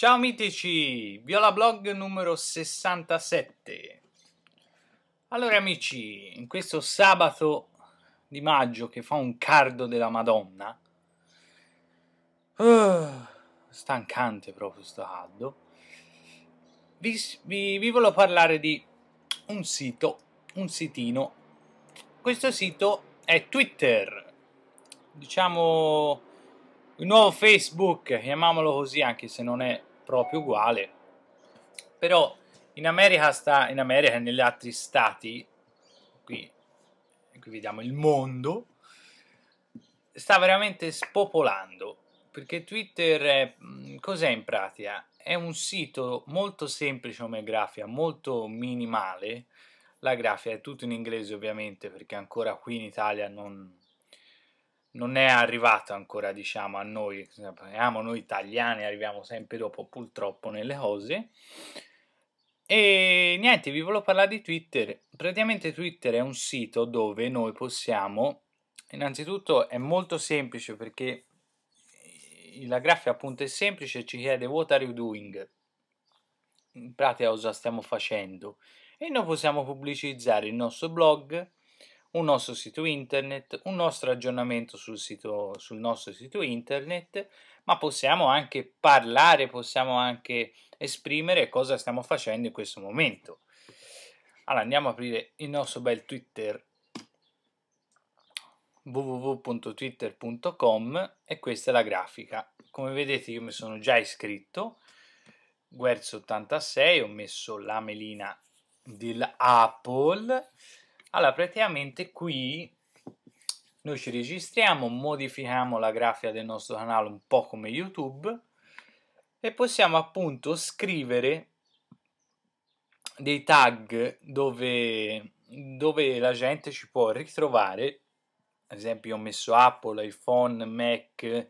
Ciao mitici, Viola Blog numero 67. Allora amici, in questo sabato di maggio che fa un cardo della Madonna, uh, stancante proprio sto caldo, vi, vi, vi volevo parlare di un sito, un sitino. Questo sito è Twitter, diciamo il nuovo Facebook, chiamiamolo così anche se non è proprio uguale, però in America, sta, in America e negli altri stati, qui, qui vediamo il mondo, sta veramente spopolando, perché Twitter è, mm, cos'è in pratica? È un sito molto semplice come grafia, molto minimale, la grafia è tutto in inglese ovviamente perché ancora qui in Italia non, non è arrivato ancora diciamo a noi, parliamo noi italiani, arriviamo sempre dopo purtroppo nelle cose. E niente, vi volevo parlare di Twitter. Praticamente Twitter è un sito dove noi possiamo, innanzitutto è molto semplice perché la grafica appunto è semplice, e ci chiede what are you doing? In pratica cosa stiamo facendo? E noi possiamo pubblicizzare il nostro blog, un nostro sito internet, un nostro aggiornamento sul, sito, sul nostro sito internet, ma possiamo anche parlare, possiamo anche esprimere cosa stiamo facendo in questo momento. Allora andiamo a aprire il nostro bel Twitter www.twitter.com e questa è la grafica. Come vedete io mi sono già iscritto, Guerzo 86, ho messo la melina dell'Apple allora, praticamente qui noi ci registriamo, modifichiamo la grafica del nostro canale un po' come YouTube e possiamo appunto scrivere dei tag dove, dove la gente ci può ritrovare. Ad esempio, ho messo Apple, iPhone, Mac,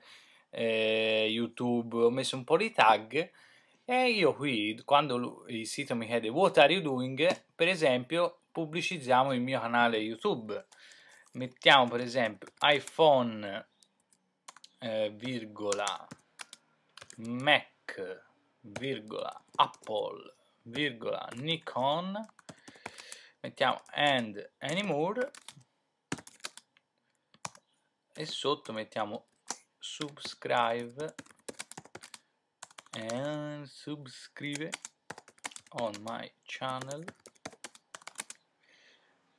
eh, YouTube, ho messo un po' di tag e io qui, quando il sito mi chiede what are you doing, per esempio pubblicizziamo il mio canale YouTube. Mettiamo per esempio iPhone, eh, virgola, Mac, virgola, Apple, virgola, Nikon. Mettiamo and anymore. E sotto mettiamo subscribe and subscribe on my channel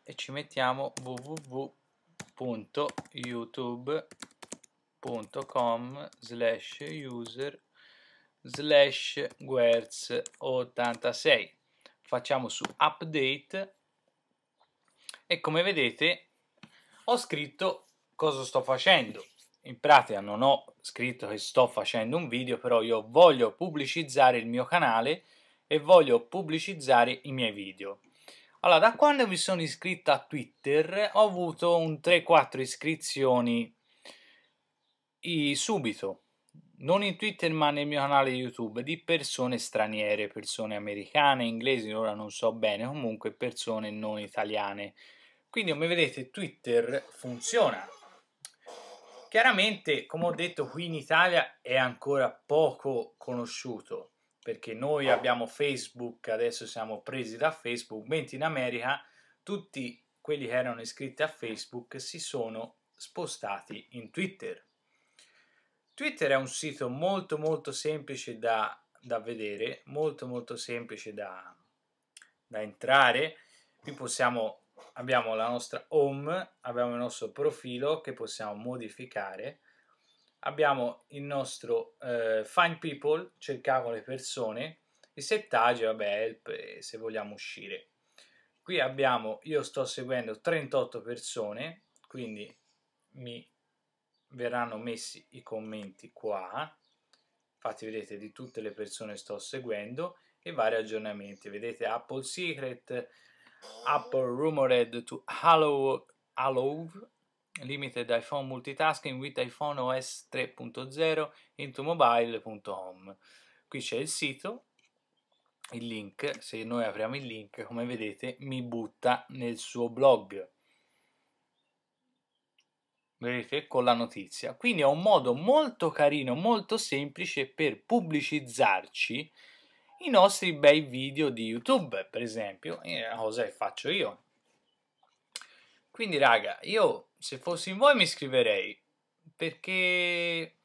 e ci mettiamo www.youtube.com slash user slash guerz 86 facciamo su update e come vedete ho scritto cosa sto facendo in pratica non ho scritto che sto facendo un video, però io voglio pubblicizzare il mio canale e voglio pubblicizzare i miei video. Allora, da quando mi sono iscritto a Twitter ho avuto un 3-4 iscrizioni subito, non in Twitter ma nel mio canale YouTube, di persone straniere, persone americane, inglesi, ora non so bene, comunque persone non italiane. Quindi come vedete Twitter funziona, Chiaramente, come ho detto, qui in Italia è ancora poco conosciuto perché noi abbiamo Facebook, adesso siamo presi da Facebook, mentre in America tutti quelli che erano iscritti a Facebook si sono spostati in Twitter. Twitter è un sito molto molto semplice da, da vedere, molto molto semplice da, da entrare. Qui possiamo abbiamo la nostra home, abbiamo il nostro profilo che possiamo modificare, abbiamo il nostro eh, find people, cercavo le persone, i settaggi, vabbè, help eh, se vogliamo uscire. Qui abbiamo, io sto seguendo 38 persone, quindi mi verranno messi i commenti qua, infatti vedete di tutte le persone sto seguendo e vari aggiornamenti, vedete Apple Secret, Apple rumored to allow, allow limited iPhone multitasking with iPhone OS 3.0 into mobile.home. Qui c'è il sito, il link, se noi apriamo il link, come vedete, mi butta nel suo blog. Vedete con la notizia. Quindi è un modo molto carino, molto semplice per pubblicizzarci i nostri bei video di YouTube, per esempio, è una cosa che faccio io. Quindi, raga, io se fossi in voi mi iscriverei perché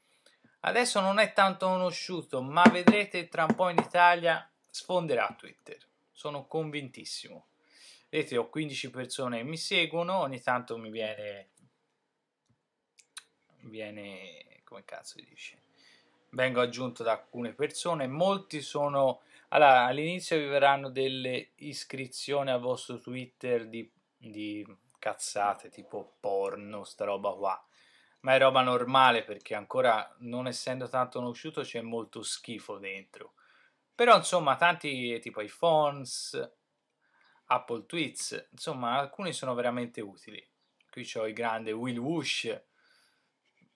adesso non è tanto conosciuto, ma vedrete tra un po' in Italia sfonderà Twitter. Sono convintissimo. Vedete, ho 15 persone che mi seguono, ogni tanto mi viene viene come cazzo dice vengo aggiunto da alcune persone, molti sono... Allora, all'inizio vi verranno delle iscrizioni al vostro Twitter di, di cazzate, tipo porno, sta roba qua. Ma è roba normale perché ancora, non essendo tanto conosciuto, c'è molto schifo dentro. Però, insomma, tanti tipo iPhones, Apple Tweets, insomma, alcuni sono veramente utili. Qui c'ho il grande Will Whoosh.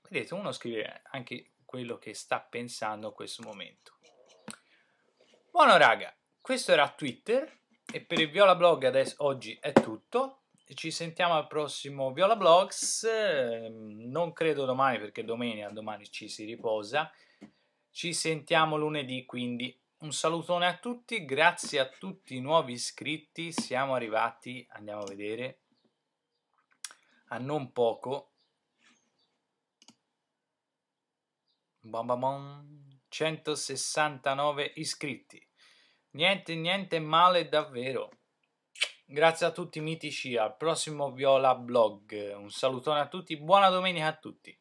Vedete, uno scrive anche quello che sta pensando in questo momento. Buono raga, questo era Twitter e per il Viola Blog adesso, oggi è tutto. Ci sentiamo al prossimo Viola Blogs, ehm, non credo domani perché domenica domani ci si riposa. Ci sentiamo lunedì quindi. Un salutone a tutti, grazie a tutti i nuovi iscritti, siamo arrivati, andiamo a vedere, a non poco, Bambamon, 169 iscritti. Niente, niente male davvero. Grazie a tutti mitici, al prossimo Viola Blog. Un salutone a tutti, buona domenica a tutti.